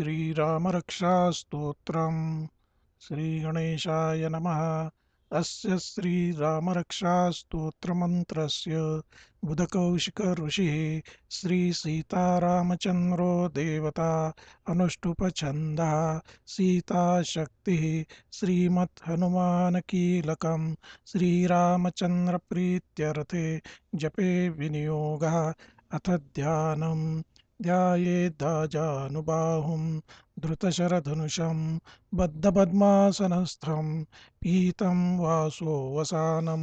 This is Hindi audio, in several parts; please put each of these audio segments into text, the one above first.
श्रीरामरक्षास्तोत्रम् श्रीगणेशाय नमः अस्य श्रीरामरक्षास्तोत्रमन्त्रस्य बुधकौशिकऋषिः श्रीसीतारामचन्द्रो देवता सीता शक्ति सीताशक्तिः श्रीरामचंद्र श्रीरामचन्द्रप्रीत्यर्थे जपे विनियोगः अथ ध्यानम् ध्यायेद्दाजानुबाहुं धृतशरधनुषं बद्धपद्मासनस्थं पीतं वासोऽवसानं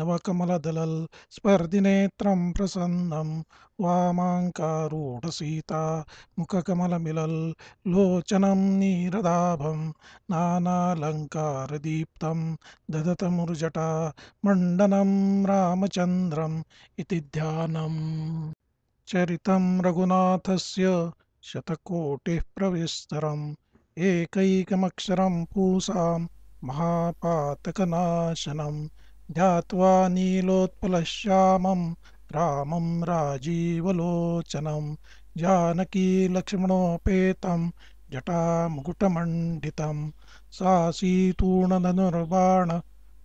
नवकमलदलल् स्पर्धिनेत्रं प्रसन्नं वामाङ्कारूढसीता मुखकमलमिलल् लोचनं नीरदाभं नानालङ्कारदीप्तं ददतमुर्जटा मण्डनं रामचन्द्रम् इति ध्यानम् चरितं रघुनाथस्य शतकोटिः प्रविस्तरम् एकैकमक्षरं पूसां महापातकनाशनं ध्यात्वा नीलोत्पलश्यामं रामं राजीवलोचनं जानकीलक्ष्मणोपेतं जटामुकुटमण्डितं सा सीतूणधनुर्बाण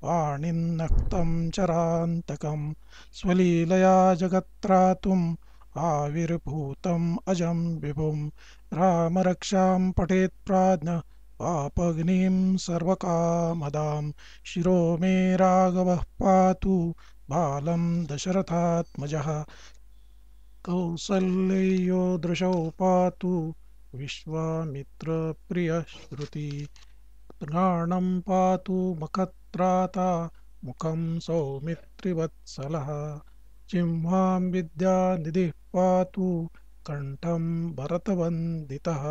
वाणिन्नक्तं चरान्तकं स्वलीलया जगत्रातुं अजम विभुम राम रक्षा पठेत प्राज्ञ पापग्निं सर्वकामदां शिरो मे राघव पातु बालम दशरथात्मज कौसल्यो दृशौ पातु विश्वामित्रप्रियश्रुति प्राणं पातु मखत्राता मुखं सौमित्रिवत्सलः जिह्वां विद्यानिधिः दृष्ट्वा तु कण्ठं भरतवन्दितः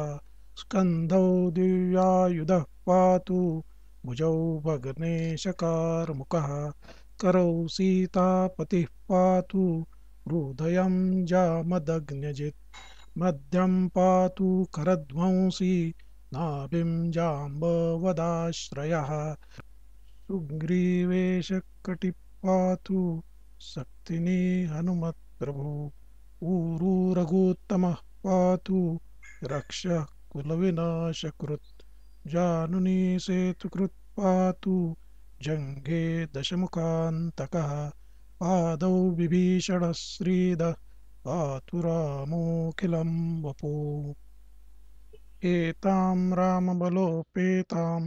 स्कन्धौ दिव्यायुधः पातु भुजौ मुख करौ सीतापतिः पातु हृदय जामदग्न्यजित् मध्यम पातु करध्वंसि नाभिं जाम्बवदाश्रयः सुग्रीवेशकटिः पातु शक्तिनी हनुमत्प्रभु ऊरू रघुत्तमः पातु रक्षः कुलविनाशकृत् जानुनी सेतुकृत् पातु जङ्घे दशमुखान्तकः पादौ विभीषणः श्रीदः पातु रामोऽखिलं वपो एतां रामबलोपेतां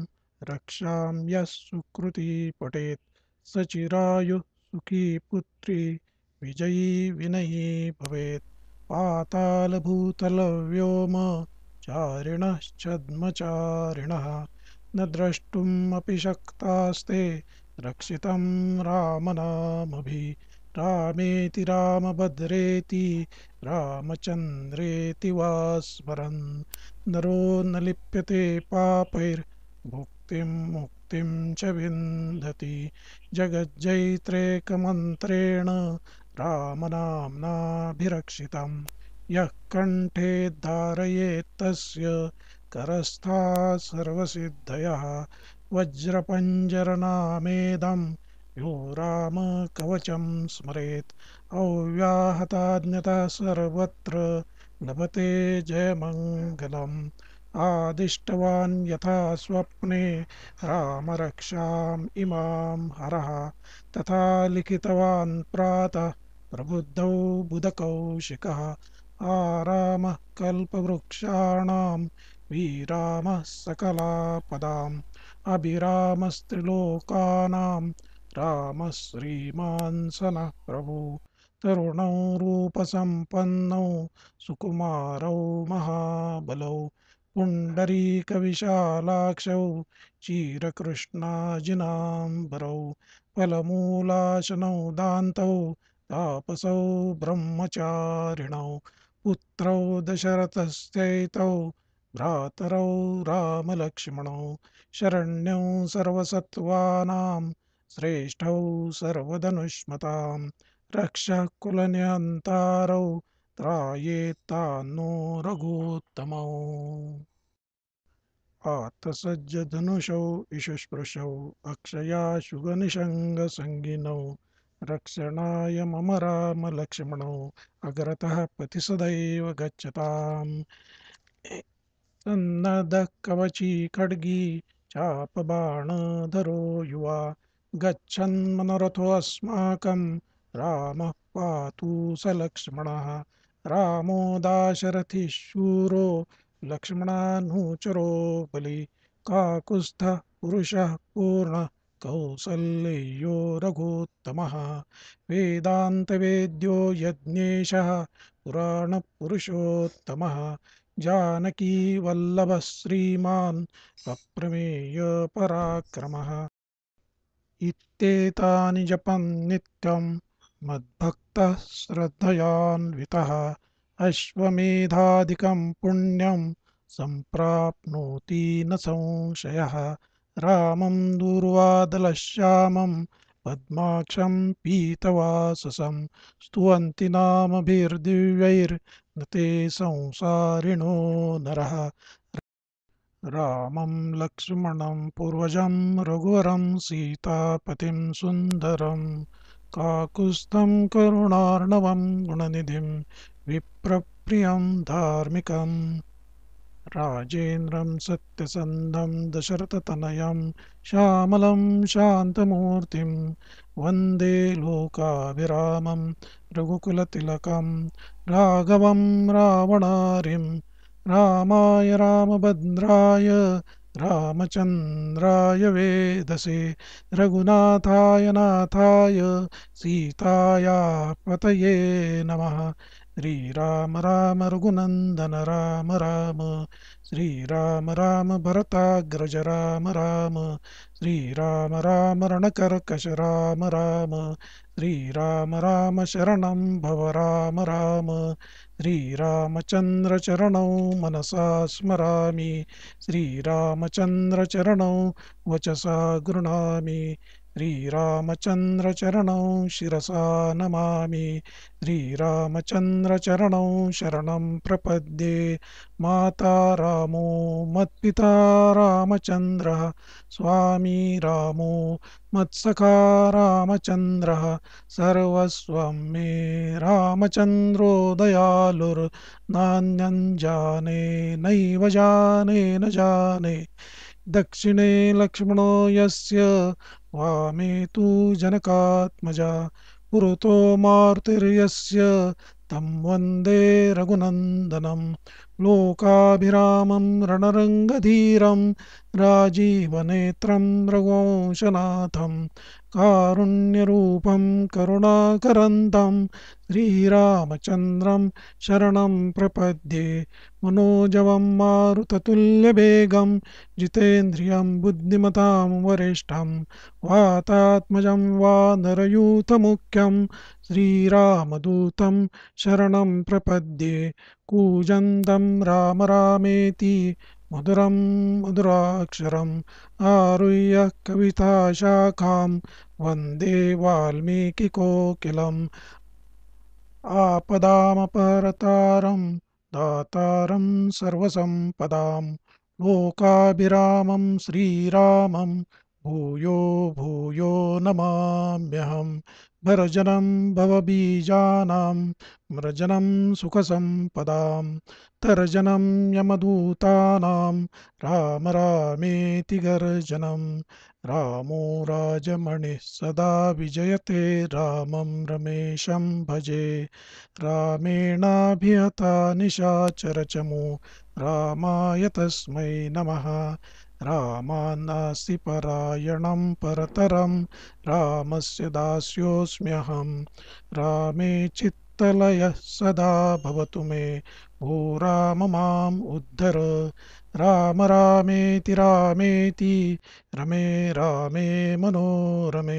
रक्षां यः सुकृती पठेत् सचिरायुः सुखी पुत्री विजयी विनयी भवेत् चारिण छद्मचारिण न शक्तास्ते रक्षित राम नाम भी रामेति राम रामचन्द्रेति रामचंद्रेति स्मरन् नरो न लिप्यते पापैर्भुक्तिं मुक्तिं च विन्दति जगज्जैत्रेकमन्त्रेण रामनाम्नाभिरक्षितं यः कण्ठे धारयेत्तस्य करस्थाः सर्वसिद्धयः वज्रपञ्जरनामेदं यो रामकवचं स्मरेत् अव्याहताज्ञतः सर्वत्र लभते जयमङ्गलम् आदिष्टवान् यथा स्वप्ने रामरक्षाम् इमां हरः तथा लिखितवान् प्रातः प्रबुद्धौ बुधकौशिकः आरामः कलवृक्षाण विरामः सकलापदाम् अभिरामस्त्रिलोकानां रामः श्रीमान् सनः प्रभु तरुणौ रूपसम्पन्नौ सुकुमारौ महाबलौ पुण्डरीकविशालाक्षौ क्षीरकृष्णाजिनाम्बरौ फलमूलाशनौ दान्तौ तापसौ ब्रह्मचारिणौ पुत्रौ दशरथश्चैतौ भ्रातरौ रामलक्ष्मणौ शरण्यौ सर्वसत्त्वानां श्रेष्ठौ सर्वधनुष्मतां रक्षः त्रायेत्तान्नो रघोत्तमौ आत्तसज्जधनुषौ इषुस्पृशौ अक्षयाशुगनिषङ्गसङ्गिनौ रक्षणाय मम रामलक्ष्मणौ अग्रतः पथि सदैव कवची खड़गी चाप बाण धरो युवा गच्छन्मनरथोऽस्माकं रामः पातु स लक्ष्मणः रामो दाशरथिः शूरो लक्ष्मणानुचरो बलि काकुस्थः पुरुषः पूर्णः कौसल्यो रघोत्तमः वेदान्तवेद्यो यज्ञेशः पुराणपुरुषोत्तमः जानकीवल्लभः श्रीमान् पप्रमेयपराक्रमः इत्येतानि जपं नित्यं मद्भक्तः श्रद्धयान्वितः अश्वमेधादिकं पुण्यं सम्प्राप्नोति न संशयः रामं दूर्वादलश्यामं पद्माक्षं पीतवाससं स्तुवन्ति नामभिर्दिव्यैर्न ते संसारिणो नरः रामं लक्ष्मणं पूर्वजं रघुवरं सीतापतिं सुन्दरं काकुस्थं करुणार्णवं गुणनिधिं विप्रप्रियं धार्मिकम् राजेन्द्रम राजेन्द्रं सत्यसन्धं श्यामल श्यामलं वंदे वन्दे लोकाभिरामं रघुकुलतिलकं राघवं राय राम रामभद्राय रामचन्द्राय वेदसे रघुनाथाय नाथाय सीताया पतये नमः श्रीराम राम रघुनन्दन राम राम श्रीराम राम भरताग्रज राम राम श्रीराम रणकर्कश राम राम श्रीराम शरणं भव राम राम श्रीरामचन्द्रचरणौ मनसा स्मरामि श्रीरामचन्द्रचरणौ वचसा गृह्णामि श्रीरामचन्द्रचरणौ शिरसा नमामि श्रीरामचन्द्रचरणौ शरण प्रपद्ये माता रामो मत्पिता रामचन्द्रः स्वामी रामो मत्सखा रामचंद्र सर्वस्व मे रामचन्द्रो दयालुर्नान्यञ्जाने नैव जाने न जाने दक्षिणे लक्ष्मण यस्य वामे जनकात्मज जनकात्मजा पुरतो मारुतिर्यस्य तं वन्दे रघुनन्दनम् लोकाभिरामं रणरङ्गधीरं राजीवनेत्रं रघुवंशनाथं कारुण्यरूपं करुणाकरन्तं श्रीरामचन्द्रं शरणं प्रपद्ये मनोजवं मारुततुल्यवेगं जितेन्द्रियं बुद्धिमतां वरिष्ठं वातात्मजं वा नरयूतमुख्यं श्रीरामदूतं शरणं प्रपद्ये कूजन्तं राम रामेति मुदुरं मुदुराक्षरम् आरुह्य कविताशाखां वन्दे वाल्मीकिकोकिलम् आपदामपरतारं दातारं सर्वसम्पदां लोकाभिरामं श्रीरामं भूयो भूयो नमाम्यहम् भरजनम भवबीजानां मृजनम सुख संपदा तर्जनम राम रामेति गर्जनम रामो राजमणि सदा विजयते रामं रमेशं भजे रामेणाभिहता निशाचरचमु रामाय तस्मै नमः रामान्नास्ति परायणं परतरं रामस्य दास्योऽस्म्यहं रामे चित्तलयः सदा भवतु मे भो राम माम् उद्धर राम रामेति रामेति रमे रामे मनोरमे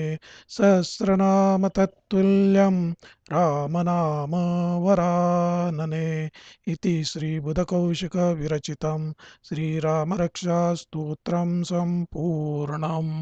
सहस्रनाम तत्तुल्यं रामनाम वरानने इति श्रीबुधकौशिकविरचितं श्रीरामरक्षास्तोत्रं सम्पूर्णम्